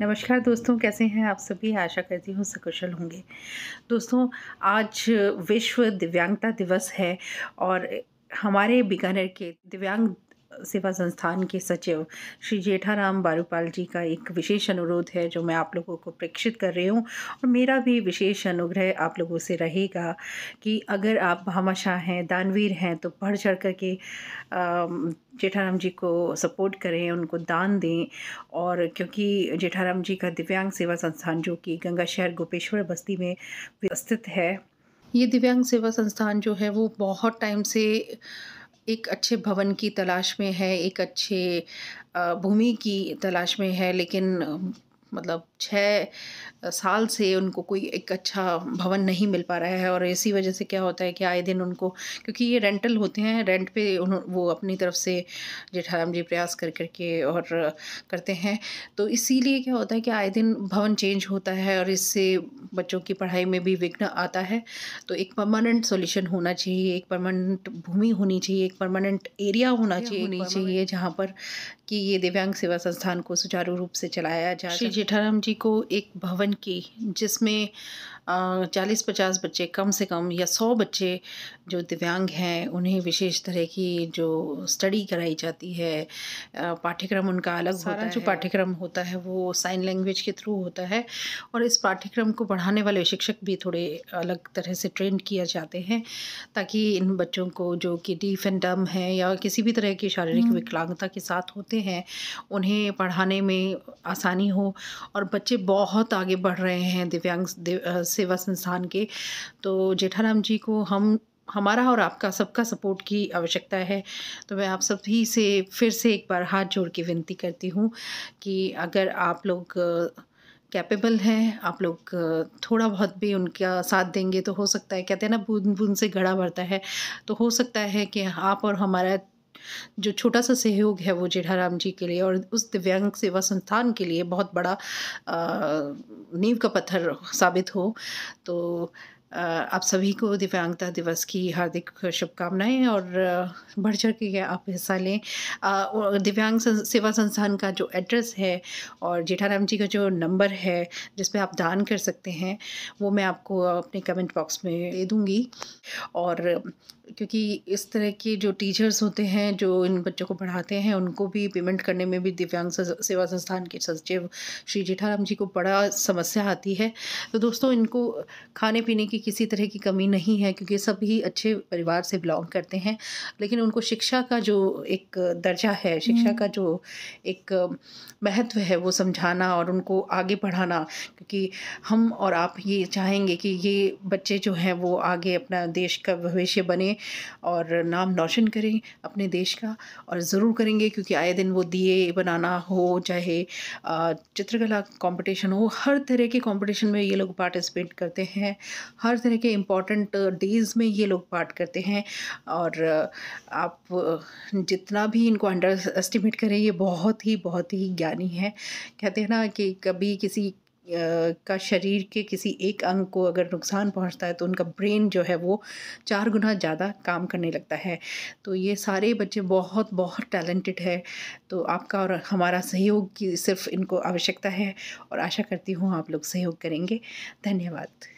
नमस्कार दोस्तों कैसे हैं आप सभी आशा करती हूँ सकुशल होंगे दोस्तों आज विश्व दिव्यांगता दिवस है और हमारे बीकानेर के दिव्यांग सेवा संस्थान के सचिव श्री जेठाराम बारूपाल जी का एक विशेष अनुरोध है जो मैं आप लोगों को प्रेक्षित कर रही हूँ और मेरा भी विशेष अनुग्रह आप लोगों से रहेगा कि अगर आप भामाशाह हैं दानवीर हैं तो बढ़ चढ़ कर के जेठाराम जी को सपोर्ट करें उनको दान दें और क्योंकि जेठाराम जी का दिव्यांग सेवा संस्थान जो कि गंगा शहर गोपेश्वर बस्ती में स्थित है ये दिव्यांग सेवा संस्थान जो है वो बहुत टाइम से एक अच्छे भवन की तलाश में है एक अच्छे भूमि की तलाश में है लेकिन मतलब छः साल से उनको कोई एक अच्छा भवन नहीं मिल पा रहा है और इसी वजह से क्या होता है कि आए दिन उनको क्योंकि ये रेंटल होते हैं रेंट पे वो अपनी तरफ से जेठाराम जी प्रयास कर करके और करते हैं तो इसीलिए क्या होता है कि आए दिन भवन चेंज होता है और इससे बच्चों की पढ़ाई में भी विघ्न आता है तो एक परमानेंट सोल्यूशन होना चाहिए एक परमानेंट भूमि होनी चाहिए एक परमानेंट एरिया होना चाहिए चाहिए जहाँ पर कि ये दिव्यांग सेवा संस्थान को सुचारू रूप से चलाया जा जेठाराम जी को एक भवन की जिसमें चालीस पचास बच्चे कम से कम या सौ बच्चे जो दिव्यांग हैं उन्हें विशेष तरह की जो स्टडी कराई जाती है पाठ्यक्रम उनका अलग होता है जो पाठ्यक्रम होता है वो साइन लैंग्वेज के थ्रू होता है और इस पाठ्यक्रम को पढ़ाने वाले शिक्षक भी थोड़े अलग तरह से ट्रेंड किया जाते हैं ताकि इन बच्चों को जो कि डीफ एंड डम है या किसी भी तरह की शारीरिक हम्म। विकलांगता के साथ होते हैं उन्हें पढ़ाने में आसानी हो और बच्चे बहुत आगे बढ़ रहे हैं दिव्यांग सेवा संस्थान के तो जेठाराम जी को हम हमारा और आपका सबका सपोर्ट की आवश्यकता है तो मैं आप सभी से फिर से एक बार हाथ जोड़ के विनती करती हूँ कि अगर आप लोग कैपेबल हैं आप लोग थोड़ा बहुत भी उनका साथ देंगे तो हो सकता है कहते हैं ना बूंद बूंद से घड़ा भरता है तो हो सकता है कि आप और हमारा जो छोटा सा सहयोग है वो जेठाराम जी के लिए और उस दिव्यांग सेवा संस्थान के लिए बहुत बड़ा नींव का पत्थर साबित हो तो आप सभी को दिव्यांगता दिवस की हार्दिक शुभकामनाएं और बढ़ चढ़ के आप हिस्सा लें दिव्यांग सेवा संस्थान का जो एड्रेस है और जेठाराम जी का जो नंबर है जिस पे आप दान कर सकते हैं वो मैं आपको अपने कमेंट बॉक्स में दे दूँगी और क्योंकि इस तरह के जो टीचर्स होते हैं जो इन बच्चों को पढ़ाते हैं उनको भी पेमेंट करने में भी दिव्यांग सेवा संस्थान के सचिव श्री जेठाराम जी को बड़ा समस्या आती है तो दोस्तों इनको खाने पीने की किसी तरह की कमी नहीं है क्योंकि सभी अच्छे परिवार से बिलोंग करते हैं लेकिन उनको शिक्षा का जो एक दर्जा है शिक्षा हम्म। का जो एक महत्व है वो समझाना और उनको आगे बढ़ाना क्योंकि हम और आप ये चाहेंगे कि ये बच्चे जो हैं वो आगे अपना देश का भविष्य बने करें और नाम रोशन करें अपने देश का और ज़रूर करेंगे क्योंकि आए दिन वो दिए बनाना हो चाहे चित्रकला कंपटीशन हो हर तरह के कंपटीशन में ये लोग पार्टिसिपेट करते हैं हर तरह के इम्पॉर्टेंट डेज़ में ये लोग पार्ट करते हैं और आप जितना भी इनको अंडर एस्टिमेट करें ये बहुत ही बहुत ही ज्ञानी है कहते हैं ना कि कभी किसी का शरीर के किसी एक अंग को अगर नुकसान पहुंचता है तो उनका ब्रेन जो है वो चार गुना ज़्यादा काम करने लगता है तो ये सारे बच्चे बहुत बहुत टैलेंटेड है तो आपका और हमारा सहयोग की सिर्फ इनको आवश्यकता है और आशा करती हूँ आप लोग सहयोग करेंगे धन्यवाद